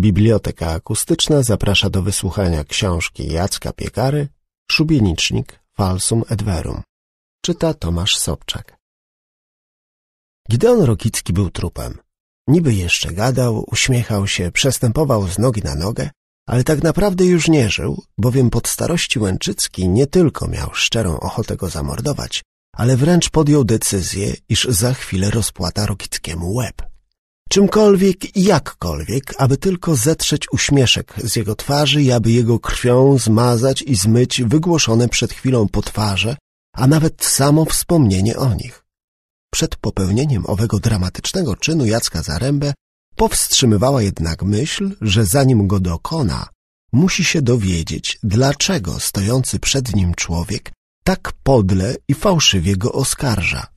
Biblioteka Akustyczna zaprasza do wysłuchania książki Jacka Piekary Szubienicznik Falsum et Czyta Tomasz Sobczak. Gideon Rokicki był trupem. Niby jeszcze gadał, uśmiechał się, przestępował z nogi na nogę, ale tak naprawdę już nie żył, bowiem pod starości Łęczycki nie tylko miał szczerą ochotę go zamordować, ale wręcz podjął decyzję, iż za chwilę rozpłata Rokickiemu łeb. Czymkolwiek i jakkolwiek, aby tylko zetrzeć uśmieszek z jego twarzy i aby jego krwią zmazać i zmyć wygłoszone przed chwilą potwarze, a nawet samo wspomnienie o nich. Przed popełnieniem owego dramatycznego czynu Jacka Zarębę powstrzymywała jednak myśl, że zanim go dokona, musi się dowiedzieć, dlaczego stojący przed nim człowiek tak podle i fałszywie go oskarża.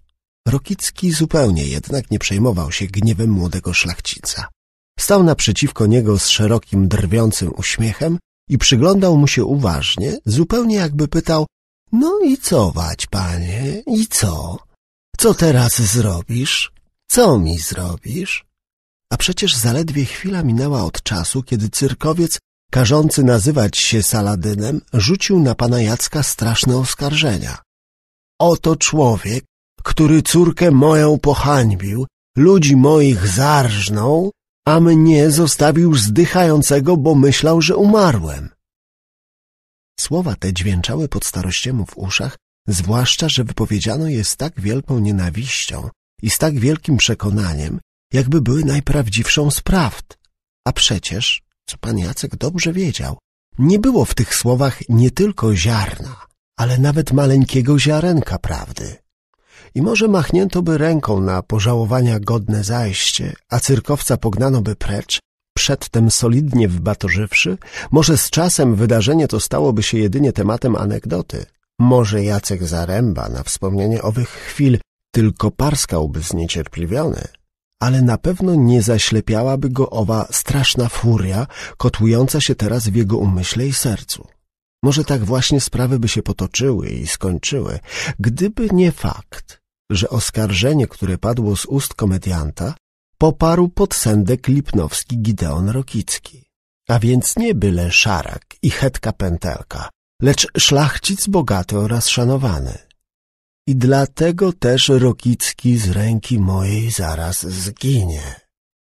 Rokicki zupełnie jednak nie przejmował się gniewem młodego szlachcica. Stał naprzeciwko niego z szerokim, drwiącym uśmiechem i przyglądał mu się uważnie, zupełnie jakby pytał — No i co, wać, panie, i co? Co teraz zrobisz? Co mi zrobisz? A przecież zaledwie chwila minęła od czasu, kiedy cyrkowiec, każący nazywać się Saladynem, rzucił na pana Jacka straszne oskarżenia. Oto człowiek, który córkę moją pohańbił, ludzi moich zarżnął, a mnie zostawił zdychającego, bo myślał, że umarłem. Słowa te dźwięczały pod starościemu w uszach, zwłaszcza, że wypowiedziano je z tak wielką nienawiścią i z tak wielkim przekonaniem, jakby były najprawdziwszą z prawd. A przecież, co pan Jacek dobrze wiedział, nie było w tych słowach nie tylko ziarna, ale nawet maleńkiego ziarenka prawdy. I może machnięto by ręką na pożałowania godne zajście, a cyrkowca pognano by precz, przedtem solidnie wbatorzywszy, może z czasem wydarzenie to stałoby się jedynie tematem anegdoty. Może Jacek Zaręba na wspomnienie owych chwil tylko parskałby zniecierpliwiony, ale na pewno nie zaślepiałaby go owa straszna furia kotłująca się teraz w jego umyśle i sercu. Może tak właśnie sprawy by się potoczyły i skończyły, gdyby nie fakt, że oskarżenie, które padło z ust komedianta, poparł pod lipnowski Gideon Rokicki. A więc nie byle szarak i hetka pętelka, lecz szlachcic bogaty oraz szanowany. I dlatego też Rokicki z ręki mojej zaraz zginie.